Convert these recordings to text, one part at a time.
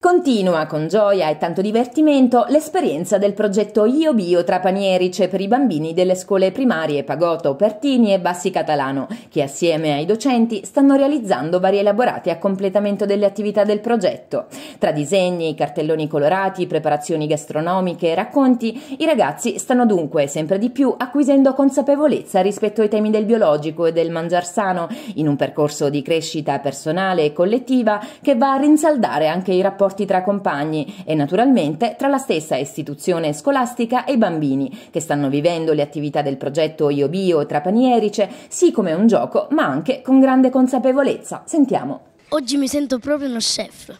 Continua con gioia e tanto divertimento l'esperienza del progetto Io Bio Trapanierice per i bambini delle scuole primarie Pagoto, Pertini e Bassi Catalano, che assieme ai docenti stanno realizzando vari elaborati a completamento delle attività del progetto. Tra disegni, cartelloni colorati, preparazioni gastronomiche, e racconti, i ragazzi stanno dunque sempre di più acquisendo consapevolezza rispetto ai temi del biologico e del mangiar sano, in un percorso di crescita personale e collettiva che va a rinsaldare anche i rapporti rapporti tra compagni e naturalmente tra la stessa istituzione scolastica e i bambini che stanno vivendo le attività del progetto Io Bio Trapanierice, sì come un gioco, ma anche con grande consapevolezza. Sentiamo. Oggi mi sento proprio uno chef.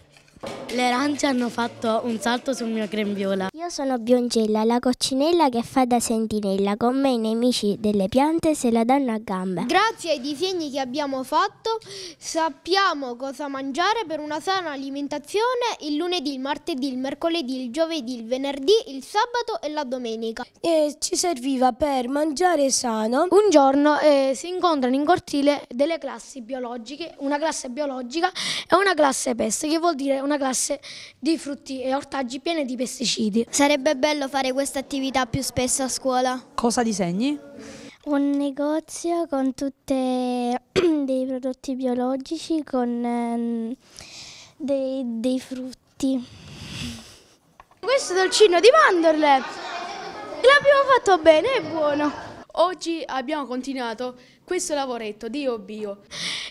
Le arance hanno fatto un salto sul mio grembiola. Io sono Biongella, la coccinella che fa da sentinella. Con me i nemici delle piante se la danno a gambe. Grazie ai disegni che abbiamo fatto sappiamo cosa mangiare per una sana alimentazione il lunedì, il martedì, il mercoledì, il giovedì, il venerdì, il sabato e la domenica. E ci serviva per mangiare sano. Un giorno eh, si incontrano in cortile delle classi biologiche, una classe biologica e una classe peste, che vuol dire Una una classe di frutti e ortaggi piene di pesticidi. Sarebbe bello fare questa attività più spesso a scuola. Cosa disegni? Un negozio con tutti dei prodotti biologici, con ehm, dei, dei frutti. Questo dolcino di mandorle l'abbiamo fatto bene, è buono. Oggi abbiamo continuato questo lavoretto Dio bio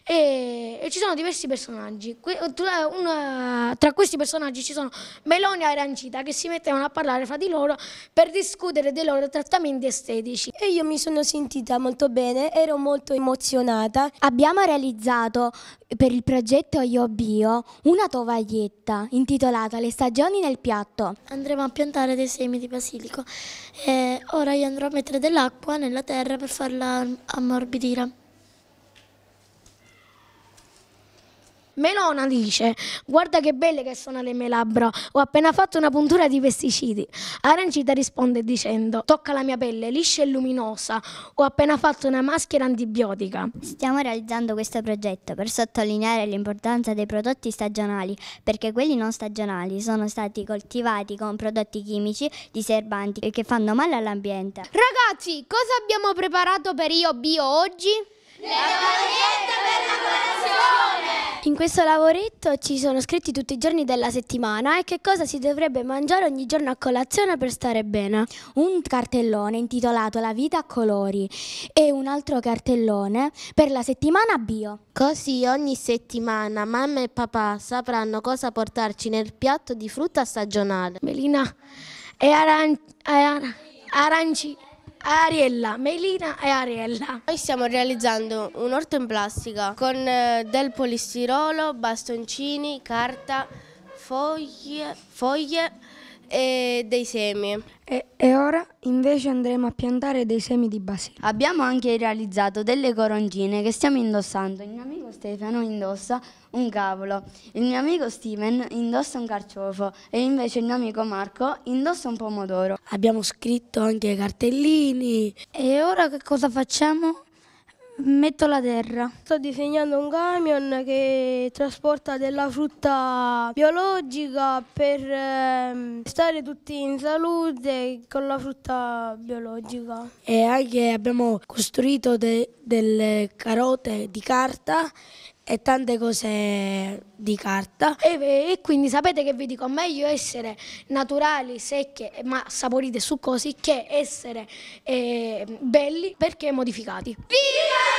e, e ci sono diversi personaggi. Que, eh, una, tra questi personaggi ci sono Melonia e Arancita che si mettevano a parlare fra di loro per discutere dei loro trattamenti estetici. E io mi sono sentita molto bene, ero molto emozionata. Abbiamo realizzato per il progetto Io Bio una tovaglietta intitolata Le stagioni nel piatto. Andremo a piantare dei semi di basilico e ora io andrò a mettere dell'acqua nella terra per farla ammorbidire. Melona dice, guarda che belle che sono le mie labbra, ho appena fatto una puntura di pesticidi. Arancita risponde dicendo, tocca la mia pelle, liscia e luminosa, ho appena fatto una maschera antibiotica. Stiamo realizzando questo progetto per sottolineare l'importanza dei prodotti stagionali, perché quelli non stagionali sono stati coltivati con prodotti chimici, diserbanti e che fanno male all'ambiente. Ragazzi, cosa abbiamo preparato per Io Bio oggi? Le cosiddette per la colazione! In questo lavoretto ci sono scritti tutti i giorni della settimana e che cosa si dovrebbe mangiare ogni giorno a colazione per stare bene. Un cartellone intitolato La vita a colori e un altro cartellone per la settimana bio. Così ogni settimana mamma e papà sapranno cosa portarci nel piatto di frutta stagionale. Melina, e aran- aran- aranci. Ariella, Melina e Ariella. Noi stiamo realizzando un orto in plastica con eh, del polistirolo, bastoncini, carta, foglie, foglie e dei semi. E, e, ora invece andremo a piantare dei semi di basilico. Abbiamo anche realizzato delle coroncine che stiamo indossando in amico Stefano indossa un cavolo, il mio amico Steven indossa un carciofo e invece il mio amico Marco indossa un pomodoro. Abbiamo scritto anche i cartellini. E ora che cosa facciamo? Metto la terra. Sto disegnando un camion che trasporta della frutta biologica per ehm, stare tutti in salute con la frutta biologica. E anche abbiamo costruito de- delle carote di carta e tante cose di carta e, e, quindi sapete che vi dico meglio essere naturali, secche ma saporite su così che essere eh, belli perché modificati. Viva!